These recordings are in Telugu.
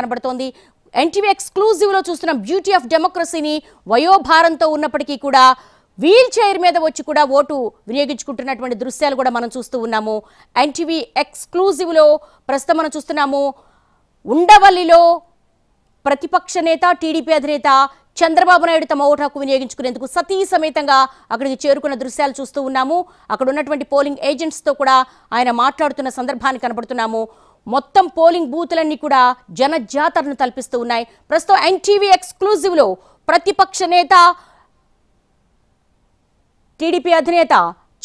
కనబడుతోంది ఎన్టీవీ ఎక్స్క్లూజివ్ లో చూస్తున్న బ్యూటీ ఆఫ్ డెమోక్రసీని వయోభారంతో ఉన్నప్పటికీ కూడా వీల్ చైర్ మీద వచ్చి కూడా ఓటు వినియోగించుకుంటున్నటువంటి దృశ్యాలు కూడా మనం చూస్తూ ఉన్నాము ఎన్టీవీ ఎక్స్క్లూజివ్ లో ప్రస్తుతం మనం చూస్తున్నాము ఉండవల్లిలో ప్రతిపక్ష నేత టీడీపీ అధినేత చంద్రబాబు నాయుడు తమ ఓటు హక్కు వినియోగించుకునేందుకు సతీ సమేతంగా అక్కడికి చేరుకున్న దృశ్యాలు చూస్తూ ఉన్నాము అక్కడ ఉన్నటువంటి పోలింగ్ ఏజెంట్స్తో కూడా ఆయన మాట్లాడుతున్న సందర్భాన్ని కనబడుతున్నాము మొత్తం పోలింగ్ బూతులన్నీ కూడా జనజాతరను తలపిస్తూ ఉన్నాయి ప్రస్తుతం ఎన్టీవీ ఎక్స్క్లూజివ్లో ప్రతిపక్ష నేత టీడీపీ అధినేత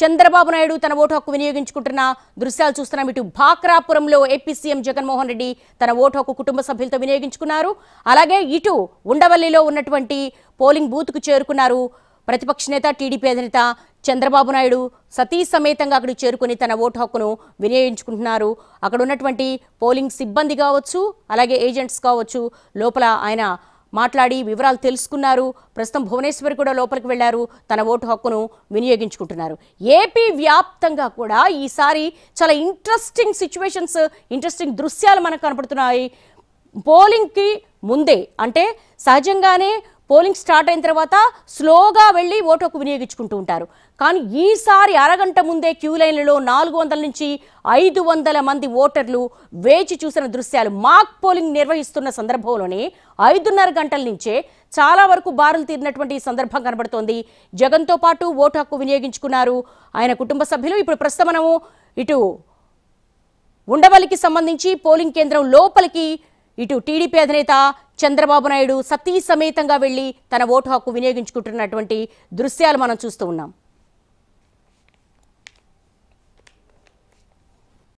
చంద్రబాబు నాయుడు తన ఓటు హక్కు వినియోగించుకుంటున్న దృశ్యాలు చూస్తున్నాం ఇటు భాక్రాపురంలో ఏపీ సీఎం జగన్మోహన్ రెడ్డి తన ఓటు హక్కు కుటుంబ సభ్యులతో వినియోగించుకున్నారు అలాగే ఇటు ఉండవల్లిలో ఉన్నటువంటి పోలింగ్ బూత్కు చేరుకున్నారు ప్రతిపక్ష నేత టీడీపీ అధినేత చంద్రబాబు నాయుడు సతీ సమేతంగా అక్కడికి చేరుకుని తన ఓటు హక్కును వినియోగించుకుంటున్నారు అక్కడ ఉన్నటువంటి పోలింగ్ సిబ్బంది కావచ్చు అలాగే ఏజెంట్స్ కావచ్చు లోపల ఆయన మాట్లాడి వివరాలు తెలుసుకున్నారు ప్రస్తుతం భువనేశ్వర్ కూడా లోపలికి వెళ్లారు తన ఓటు హక్కును వినియోగించుకుంటున్నారు ఏపీ వ్యాప్తంగా కూడా ఈసారి చాలా ఇంట్రెస్టింగ్ సిచ్యువేషన్స్ ఇంట్రెస్టింగ్ దృశ్యాలు మనకు కనపడుతున్నాయి పోలింగ్కి ముందే అంటే సహజంగానే పోలింగ్ స్టార్ట్ అయిన తర్వాత స్లోగా వెళ్ళి ఓటు హక్కు వినియోగించుకుంటూ ఉంటారు కానీ ఈసారి అరగంట ముందే క్యూ లైన్లలో నాలుగు వందల నుంచి ఐదు వందల మంది ఓటర్లు వేచి చూసిన దృశ్యాలు మాక్ పోలింగ్ నిర్వహిస్తున్న సందర్భంలోనే ఐదున్నర గంటల నుంచే చాలా వరకు బారులు తీరినటువంటి సందర్భం కనబడుతోంది జగన్తో పాటు ఓటు హక్కు వినియోగించుకున్నారు ఆయన కుటుంబ సభ్యులు ఇప్పుడు ప్రస్తుతం ఇటు ఉండవల్లికి సంబంధించి పోలింగ్ కేంద్రం లోపలికి ఇటు టీడీపీ అధినేత చంద్రబాబు నాయుడు సతీ సమేతంగా వెళ్లి తన ఓటు హక్కు వినియోగించుకుంటున్నటువంటి దృశ్యాలు మనం చూస్తూ ఉన్నాం